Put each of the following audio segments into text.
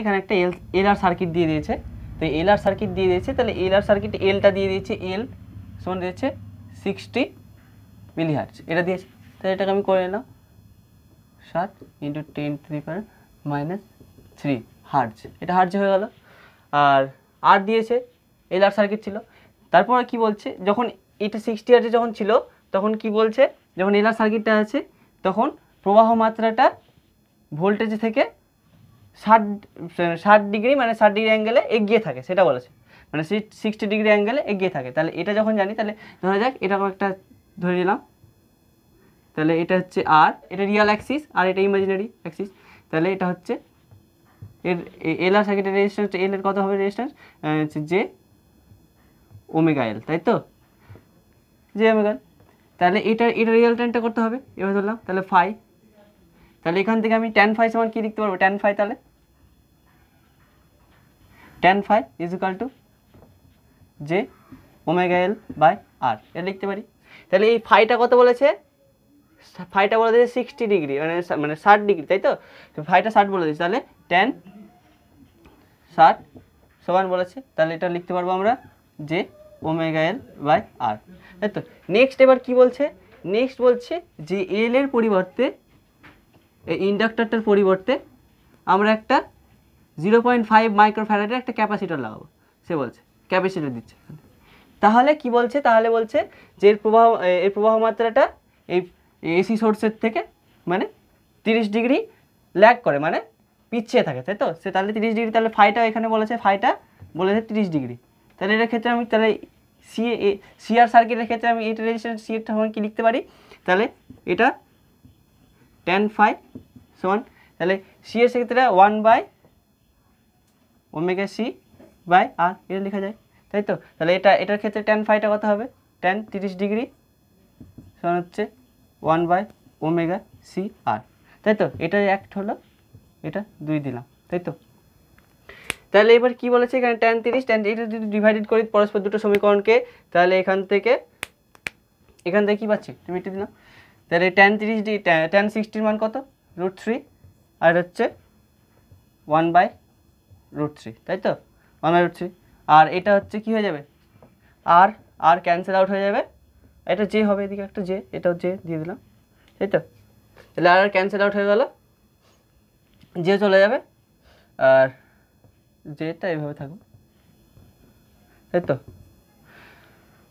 এখানে একটা এল LR circuit দিয়ে দিয়েছে তো এলআর সার্কিট দিয়ে দিয়েছে তাহলে এলআর সার্কিট এলটা দিয়ে দিয়েছে এল সমান দিয়েছে সিক্সটি মিলিহার্জ এটা দিয়েছে তাহলে এটাকে আমি করে নিলাম সাত into ten three power minus three hertz এটা হার্জ হয়ে গেল আর আর দিয়েছে এলআর সার্কিট ছিল তারপর কি বলছে যখন এটা সিক্সটি হার্জে যখন ছিল তখন কি বলছে যখন এলআর সার্কিটটা আছে তখন প্রবাহ মাত্রাটা ভোল্টেজ থেকে ষাট ষাট ডিগ্রি মানে ষাট ডিগ্রি অ্যাঙ্গেলে এগিয়ে থাকে সেটা বলেছে মানে সিক্সটি ডিগ্রি অ্যাঙ্গেলে এগিয়ে থাকে তাহলে এটা যখন জানি তাহলে ধরা যাক এটাও একটা ধরে নিলাম তাহলে এটা হচ্ছে আর এটা রিয়াল অ্যাক্সিস আর এটা ইমাজিনারি অ্যাক্সিস তাহলে এটা হচ্ছে এর এল আর সার্কিটের রেজিস্ট্যান্স এল এর কত হবে রেজিস্ট্যান্স হচ্ছে যে ওমেগা এল তাই তো যে ওমেগা তাহলে এটা এটা রিয়াল টেনটা করতে হবে এবার ধরলাম তাহলে ফাই তাহলে এখান থেকে আমি টেন ফাই সমান কী লিখতে পারবো টেন ফাই তাহলে tan phi is equal to যে ওমেগা এল বাই আর এটা লিখতে পারি তাহলে এই ফাইটা কত বলেছে ফাইটা বলে দিয়েছে সিক্সটি ডিগ্রি মানে মানে ষাট ডিগ্রি তাই তো ফাইটা ষাট বলে দিয়েছে তাহলে টেন ষাট সমান বলেছে তাহলে এটা লিখতে পারবো আমরা যে ওমেগা এল বাই আর তাই তো নেক্সট এবার কি বলছে নেক্সট বলছে যে এল এর পরিবর্তে এই ইন্ডাক্টারটার পরিবর্তে আমরা একটা জিরো পয়েন্ট ফাইভ মাইক্রোফ্যারাডের একটা ক্যাপাসিটার লাগাবো সে বলছে ক্যাপাসিটার দিচ্ছে তাহলে কি বলছে তাহলে বলছে যে এর প্রবাহ এর প্রবাহ মাত্রাটা এই এসি সোর্সের থেকে মানে তিরিশ ডিগ্রি ল্যাগ করে মানে পিছিয়ে থাকে তাই তো সে তাহলে তিরিশ ডিগ্রি তাহলে ফাইটা এখানে বলেছে ফাইটা বলেছে তিরিশ ডিগ্রি তাহলে এটার ক্ষেত্রে আমি তাহলে সি এ সিআর সার্কিটের ক্ষেত্রে আমি এটা রেজিস্ট্যান্স সি আমি সমান কি লিখতে পারি তাহলে এটা টেন ফাই সমান তাহলে সি এর ক্ষেত্রে one by omega C by R এটা লেখা যায় তাই তো তাহলে এটা এটার ক্ষেত্রে টেন ফাইটা কত হবে টেন তিরিশ ডিগ্রি সমান হচ্ছে ওয়ান বাই ওমেগা সি আর তাই তো এটা অ্যাক্ট হলো এটা দুই দিলাম তাই তো তাহলে এবার কি বলেছে এখানে টেন তিরিশ টেন এটা যদি ডিভাইডেড করি পরস্পর দুটো সমীকরণকে তাহলে এখান থেকে এখান থেকে কী পাচ্ছি তুমি একটু দিলাম তাহলে টেন তিরিশ ডি টেন সিক্সটির মান কত রুট থ্রি আর হচ্ছে ওয়ান বাই রুট থ্রি তাই তো ওয়ান বাই রুট থ্রি আর এটা হচ্ছে কি হয়ে যাবে আর আর ক্যান্সেল আউট হয়ে যাবে এটা যে হবে এদিকে একটা যে এটা যে দিয়ে দিলাম তাই তো তাহলে আর আর ক্যান্সেল আউট হয়ে গেল যে চলে যাবে আর যেটা এইভাবে থাকবে তাই তো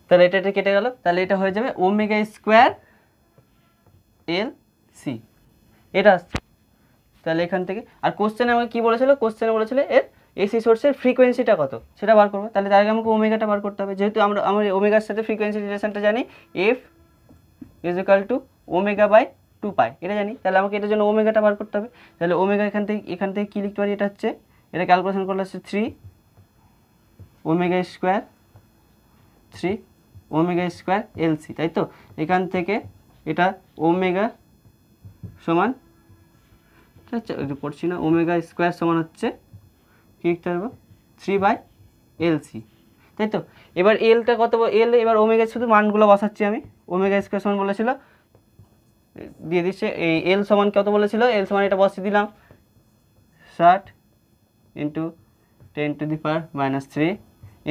তাহলে এটা এটা কেটে গেল তাহলে এটা হয়ে যাবে ওমেগা স্কোয়ার এল সি এটা আসছে তাহলে এখান থেকে আর কোশ্চেনে আমাকে কী বলেছিল কোশ্চেনে বলেছিল এর এসি সোর্সের ফ্রিকোয়েন্সিটা কত সেটা বার করবো তাহলে তার আগে আমাকে ওমেগাটা বার করতে হবে যেহেতু আমরা আমার ওমেগার সাথে ফ্রিকোয়েন্সি রিলেশনটা জানি F is equal to omega by two pi এটা জানি তাহলে আমাকে এটার জন্য ওমেগাটা বার করতে হবে তাহলে ওমেগা এখান থেকে এখান থেকে কী লিখতে পারি এটা হচ্ছে এটা ক্যালকুলেশন করলে হচ্ছে three omega square three omega square LC তাই তো এখান থেকে এটা ওমেগা সমান আচ্ছা, এটা পড়ছি না ওমেগা স্কোয়ার সমান হচ্ছে কী লিখতে পারবো থ্রি বাই এলসি তাই তো এবার এলটা কত এল এবার ওমেগা শুধু মানগুলো বসাচ্ছি আমি ওমেগা স্কোয়ার সমান বলেছিল দিয়ে দিচ্ছে এই এল সমান কত বলেছিল এল সমান এটা বসিয়ে দিলাম ষাট into ten to the power minus three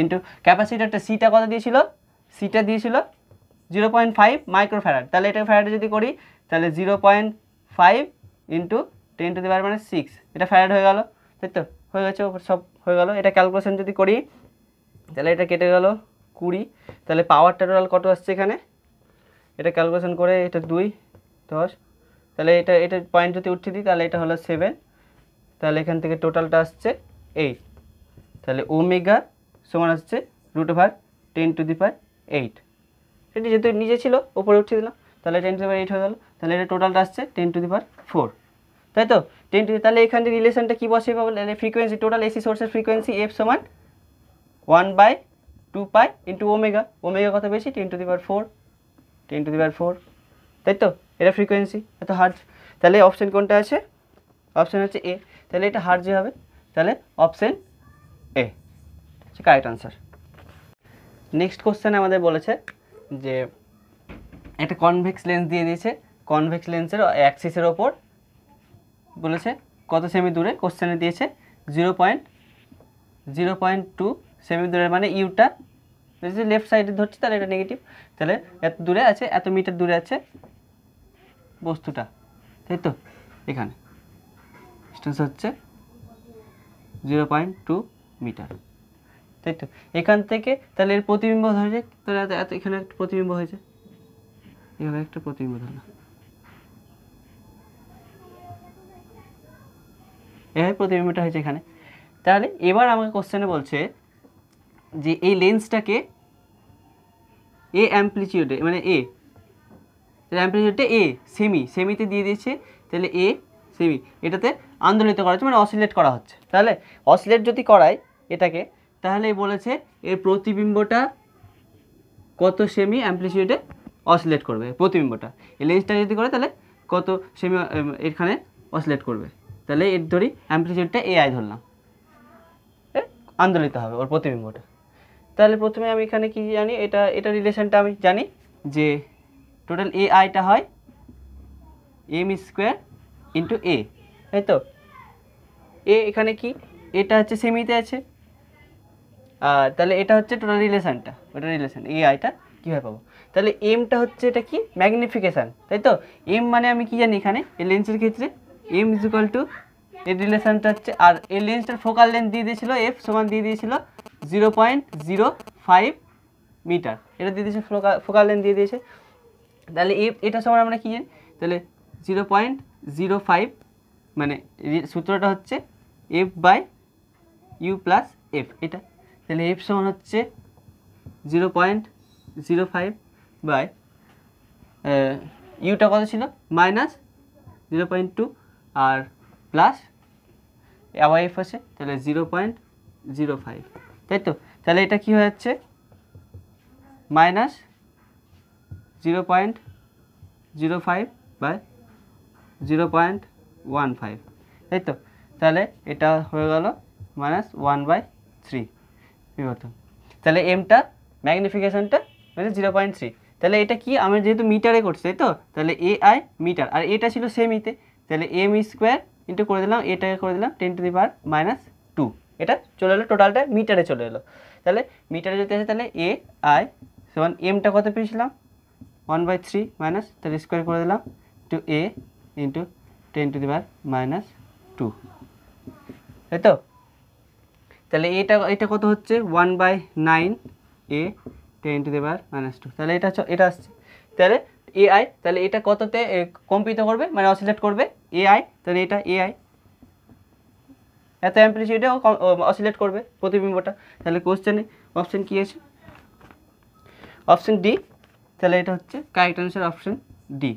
into ক্যাপাসিটারটা সিটা কত দিয়েছিল সিটা দিয়েছিল জিরো পয়েন্ট ফাইভ মাইক্রোফ্যারাড তাহলে এটা ফ্যারাড যদি করি তাহলে zero point five into ten to the power মানে সিক্স এটা ফ্যারাড হয়ে গেল তাই তো হয়ে গেছে সব হয়ে গেল এটা ক্যালকুলেশন যদি করি তাহলে এটা কেটে গেল কুড়ি তাহলে পাওয়ার টোটাল কত আসছে এখানে এটা ক্যালকুলেশন করে এটা দুই দশ তাহলে এটা এটা পয়েন্ট যদি উঠিয়ে দিই তাহলে এটা হলো সেভেন তাহলে এখান থেকে টোটালটা আসছে এইট তাহলে ওমেগা সমান আসছে root over ten to the power eight সেটি যেহেতু নিজে ছিল উপরে উঠিয়ে দিলাম তাহলে ten to the power eight হয়ে গেল তাহলে এটা টোটালটা আসছে ten to the power four তাই তো টেন টু তাহলে এখান থেকে রিলেশনটা কী বসে ফ্রিকোয়েন্সি টোটাল এসি সোর্সের ফ্রিকোয়েন্সি এফ সমান one by two pi into omega omega কত বেশি ten to the four ten to the four তাই তো এটা ফ্রিকোয়েন্সি এত হার্জ তাহলে অপশান কোনটা আছে অপশান হচ্ছে এ তাহলে এটা হার্জে হবে তাহলে option A correct answer next question আমাদের বলেছে যে একটা কনভেক্স লেন্স দিয়ে দিয়েছে কনভেক্স লেন্সের অ্যাক্সিসের ওপর বলেছে কত সেমি দূরে কোশ্চেনে দিয়েছে zero point zero point two সেমি দূরে মানে ইউটা যদি লেফট সাইডে ধরছি তাহলে এটা নেগেটিভ তাহলে এত দূরে আছে এত মিটার দূরে আছে বস্তুটা তাই তো এখানে ডিস্টেন্স হচ্ছে জিরো পয়েন্ট টু মিটার তাই তো এখান থেকে তাহলে এর প্রতিবিম্ব ধরেছে তাহলে এত এখানে একটা প্রতিবিম্ব হয়েছে এখানে একটা প্রতিবিম্ব ধরলাম এভাবে প্রতিবিম্বটা হয়েছে এখানে তাহলে এবার আমাকে কোশ্চেনে বলছে যে এই লেন্সটাকে এ অ্যাম্পলিচিউডে মানে এ অ্যাম্পলিচিউডটা এ সেমি সেমিতে দিয়ে দিয়েছে তাহলে এ সেমি এটাতে আন্দোলিত করা হচ্ছে মানে অসিলেট করা হচ্ছে তাহলে অসিলেট যদি করায় এটাকে তাহলে বলেছে এর প্রতিবিম্বটা কত সেমি অ্যাম্পলিচিউডে অসিলেট করবে প্রতিবিম্বটা এই লেন্সটা যদি করে তাহলে কত সেমি এখানে অসিলেট করবে তাহলে এর ধরি অ্যাম্পলিচিউডটা এ আই ধরলাম আন্দোলিত হবে ওর প্রতিবিম্বটা তাহলে প্রথমে আমি এখানে কি জানি এটা এটা রিলেশনটা আমি জানি যে টোটাল এ আইটা হয় এম স্কোয়ার ইন্টু এ তাই তো এ এখানে কি এটা হচ্ছে সেমিতে আছে আর তাহলে এটা হচ্ছে টোটাল রিলেশানটা ওটা রিলেশান এ আইটা কীভাবে পাবো তাহলে এমটা হচ্ছে এটা কি ম্যাগনিফিকেশান তাই তো এম মানে আমি কি জানি এখানে এই লেন্সের ক্ষেত্রে এম ইজ ইকুয়াল টু এর রিলেশানটা হচ্ছে আর এর লেন্সটার ফোকাল লেন্থ দিয়ে দিয়েছিল এফ সমান দিয়ে দিয়েছিল zero point zero five metre এটা দিয়ে দিয়েছে ফোকাল ফোকাল লেন্থ দিয়ে দিয়েছে তাহলে এফ এটা সমান আমরা কী জানি তাহলে জিরো পয়েন্ট জিরো ফাইভ মানে সূত্রটা হচ্ছে F by u plus F এটা তাহলে এফ সমান হচ্ছে zero point zero five by ইউটা কত ছিল মাইনাস জিরো পয়েন্ট টু আর প্লাস আবার এফ আছে তাহলে জিরো পয়েন্ট জিরো ফাইভ তাই তো তাহলে এটা কী হয়ে যাচ্ছে minus zero point zero five by zero point one five তাই তো তাহলে এটা হয়ে গেল মাইনাস ওয়ান বাই থ্রি বিবর্তন তাহলে এমটা ম্যাগনিফিকেশনটা মানে জিরো পয়েন্ট থ্রি তাহলে এটা কি আমরা যেহেতু মিটারে করছি তাই তো তাহলে এআই মিটার আর এটা ছিল সেম ইতে তাহলে এম স্কোয়ার ইন্টু করে দিলাম এটাকে করে দিলাম ten to the power minus two এটা চলে এলো টোটালটা মিটারে চলে এলো তাহলে মিটারে যদি আসে তাহলে এ আই সেভেন এমটা কত পেয়েছিলাম ওয়ান বাই থ্রি মাইনাস তাহলে স্কোয়ার করে দিলাম two A into ten to the power minus two তাই তো তাহলে এটা এটা কত হচ্ছে one by nine A ten to the power minus two তাহলে এটা এটা আসছে তাহলে এআই তাহলে এটা কততে কম্পিত করবে মানে অসিলেট করবে এআই তাহলে এটা এআই এত অ্যাম্প্লিচিউডেও অসিলেট করবে প্রতিবিম্বটা তাহলে কোশ্চেনে অপশান কী আছে অপশান ডি তাহলে এটা হচ্ছে কারেক্ট অ্যান্সার অপশান ডি